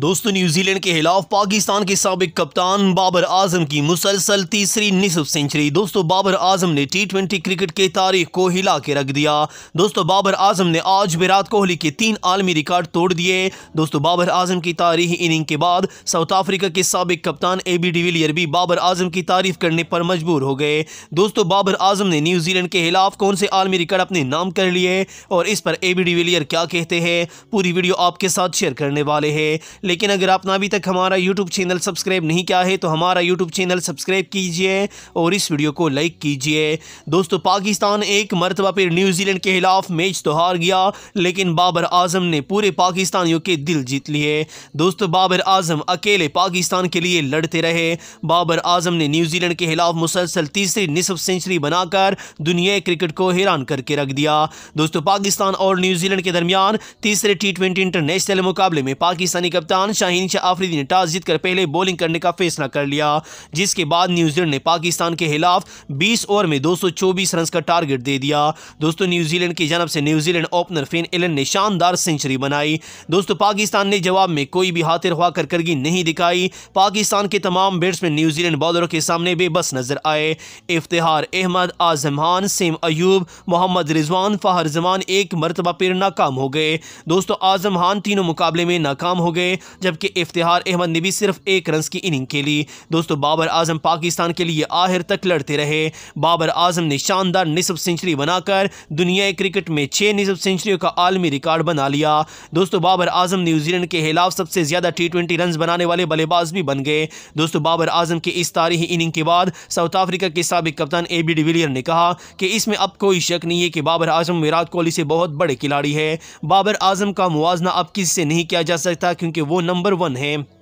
दोस्तों न्यूजीलैंड के खिलाफ पाकिस्तान के सबक कप्तान बाबर आजम की मुसलसल तीसरी निसफ सेंचुरी दोस्तों बाबर आजम ने टी ट्वेंटी क्रिकेट के तारीख को हिला के रख दिया दोस्तों बाबर आजम ने आज विराट कोहली के तीन आलमी रिकॉर्ड तोड़ दिए दोस्तों बाबर आजम की तारीख इनिंग के बाद साउथ अफ्रीका के सबक कप्तान ए बी डिविलियर भी बाबर आजम की तारीफ करने पर मजबूर हो गए दोस्तों बाबर आजम ने न्यूजीलैंड के खिलाफ कौन से आलमी रिकॉर्ड अपने नाम कर लिए और इस पर ए बी डिविलियर क्या कहते हैं पूरी वीडियो आपके साथ शेयर करने वाले हैं लेकिन अगर आपने अभी तक हमारा यूट्यूब चैनल सब्सक्राइब नहीं किया है तो हमारा यूट्यूब चैनल सब्सक्राइब कीजिए और इस वीडियो को लाइक कीजिए दोस्तों पाकिस्तान एक मरतबा फिर न्यूजीलैंड के खिलाफ मैच तो हार गया लेकिन बाबर आजम ने पूरे पाकिस्तानियों के दिल जीत लिए दोस्तों बाबर आजम अकेले पाकिस्तान के लिए लड़ते रहे बाबर आजम ने न्यूजीलैंड के खिलाफ मुसलसल तीसरी निसफ सेंचुरी बनाकर दुनिया क्रिकेट को हैरान करके रख दिया दोस्तों पाकिस्तान और न्यूजीलैंड के दरमियान तीसरे टी इंटरनेशनल मुकाबले में पाकिस्तानी कप्तान कप्तान शाहीन शाह आफरीदी ने टॉस जीतकर पहले बॉलिंग करने का फैसला कर लिया जिसके बाद न्यूजीलैंड ने पाकिस्तान के खिलाफ 20 ओवर में 224 रन का टारगेट दे दिया दोस्तों न्यूजीलैंड की जनब से न्यूजीलैंड ओपनर फिन एलन ने शानदार सेंचुरी बनाई दोस्तों पाकिस्तान ने जवाब में कोई भी हाथिर हुआ करकरगी नहीं दिखाई पाकिस्तान के तमाम बैट्समैन न्यूजीलैंड बॉलरों के सामने बेबस नजर आए इफ्तार अहमद आजमान सेम अयूब मोहम्मद रिजवान फ़ाहर जमान एक मरतबा फिर नाकाम हो गए दोस्तों आजम खान तीनों मुकाबले में नाकाम हो गए जबकि इफ्तार अहमद ने भी सिर्फ एक रन की इनिंग खेली दोस्तों बाबर आजम पाकिस्तान के लिए आहिर तक लड़ते रहे बाबर आजम ने शानदार निसब सेंचुरी बनाकर दुनिया क्रिकेट में छह निसब सेंचुरियों का आलमी रिकॉर्ड बना लिया दोस्तों बाबर आजम न्यूजीलैंड के खिलाफ सबसे ज़्यादा टी ट्वेंटी रन बनाने वाले बल्लेबाज भी बन गए दोस्तों बाबर आजम की इस तारीखी इनिंग के बाद साउथ अफ्रीका के सबक कप्तान ए बी विलियर ने कहा कि इसमें अब कोई शक नहीं है कि बाबर आजम विराट कोहली से बहुत बड़े खिलाड़ी है बाबर आजम का मुआजना अब किसी से नहीं किया जा सकता क्योंकि वो वो नंबर वन है